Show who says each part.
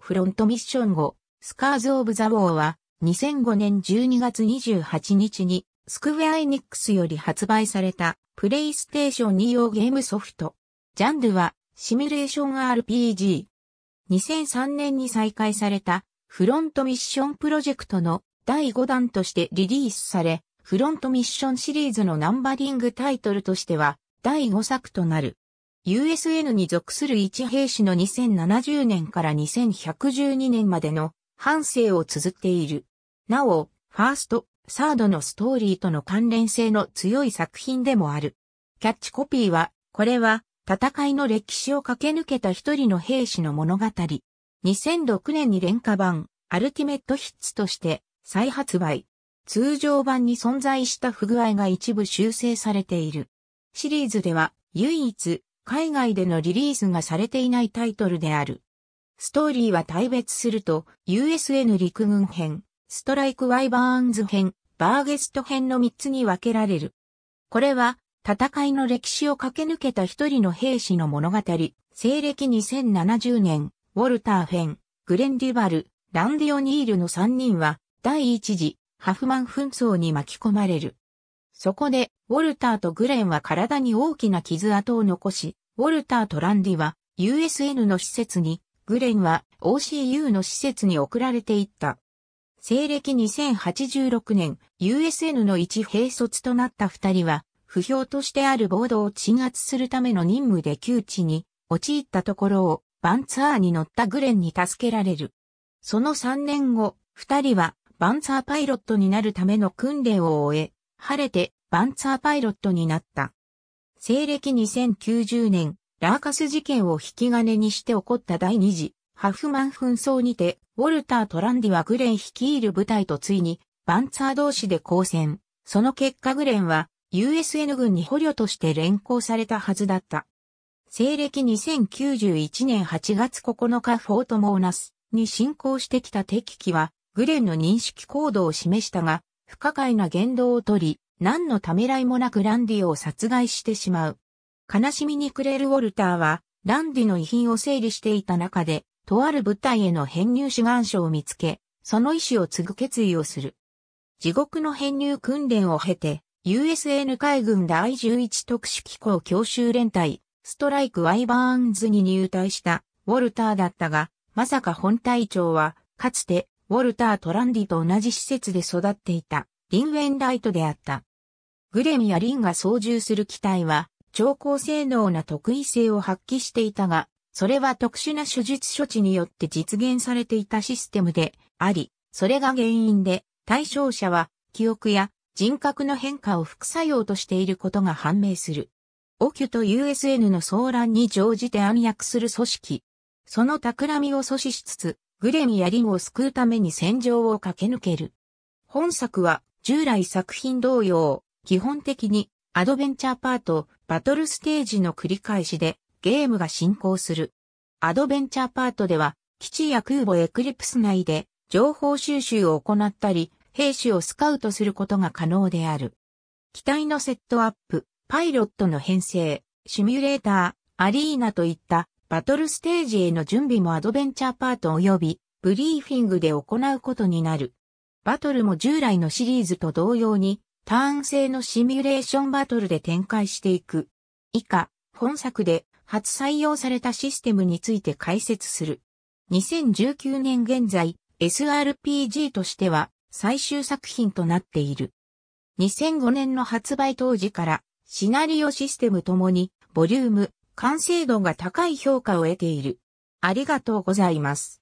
Speaker 1: フロントミッション後、スカーズ・オブ・ザ・ウォーは、2005年12月28日に、スクウェア・エニックスより発売された、プレイステーション2用ゲームソフト。ジャンルは、シミュレーション RPG。2003年に再開された、フロントミッションプロジェクトの第5弾としてリリースされ、フロントミッションシリーズのナンバリングタイトルとしては、第5作となる。USN に属する一兵士の2070年から2112年までの半生を綴っている。なお、ファースト、サードのストーリーとの関連性の強い作品でもある。キャッチコピーは、これは戦いの歴史を駆け抜けた一人の兵士の物語。2006年に廉価版、アルティメットヒッツとして再発売。通常版に存在した不具合が一部修正されている。シリーズでは唯一海外でのリリースがされていないタイトルである。ストーリーは大別すると、USN 陸軍編、ストライク・ワイバーンズ編、バーゲスト編の3つに分けられる。これは、戦いの歴史を駆け抜けた一人の兵士の物語、西暦2070年、ウォルター・フェン、グレンデュバル、ランディオ・ニールの3人は、第一次、ハフマン紛争に巻き込まれる。そこで、ウォルターとグレンは体に大きな傷跡を残し、ウォルターとランディは USN の施設に、グレンは OCU の施設に送られていった。西暦2086年、USN の一兵卒となった二人は、不評としてあるボードを鎮圧するための任務で窮地に陥ったところを、バンツァーに乗ったグレンに助けられる。その3年後、二人はバンツァーパイロットになるための訓練を終え、晴れてバンツァーパイロットになった。西暦2090年、ラーカス事件を引き金にして起こった第二次、ハフマン紛争にて、ウォルター・トランディはグレン率いる部隊とついに、バンツァー同士で交戦。その結果グレンは、USN 軍に捕虜として連行されたはずだった。西暦2091年8月9日フォートモーナスに侵攻してきた敵機は、グレンの認識行動を示したが、不可解な言動をとり、何のためらいもなくランディを殺害してしまう。悲しみに暮れるウォルターは、ランディの遺品を整理していた中で、とある部隊への編入志願書を見つけ、その意思を継ぐ決意をする。地獄の編入訓練を経て、USN 海軍第11特殊機構教習連隊、ストライク・ワイバーンズに入隊したウォルターだったが、まさか本隊長は、かつて、ウォルター・トランディと同じ施設で育っていた、リンウェンライトであった。グレミやリンが操縦する機体は、超高性能な特異性を発揮していたが、それは特殊な手術処置によって実現されていたシステムであり、それが原因で、対象者は、記憶や人格の変化を副作用としていることが判明する。オキュと USN の騒乱に乗じて暗躍する組織。その企みを阻止しつつ、グレミやリンを救うために戦場を駆け抜ける。本作は従来作品同様、基本的にアドベンチャーパート、バトルステージの繰り返しでゲームが進行する。アドベンチャーパートでは基地や空母エクリプス内で情報収集を行ったり、兵士をスカウトすることが可能である。機体のセットアップ、パイロットの編成、シミュレーター、アリーナといったバトルステージへの準備もアドベンチャーパート及びブリーフィングで行うことになる。バトルも従来のシリーズと同様にターン制のシミュレーションバトルで展開していく。以下、本作で初採用されたシステムについて解説する。2019年現在、SRPG としては最終作品となっている。2005年の発売当時からシナリオシステムともにボリューム、完成度が高い評価を得ている。ありがとうございます。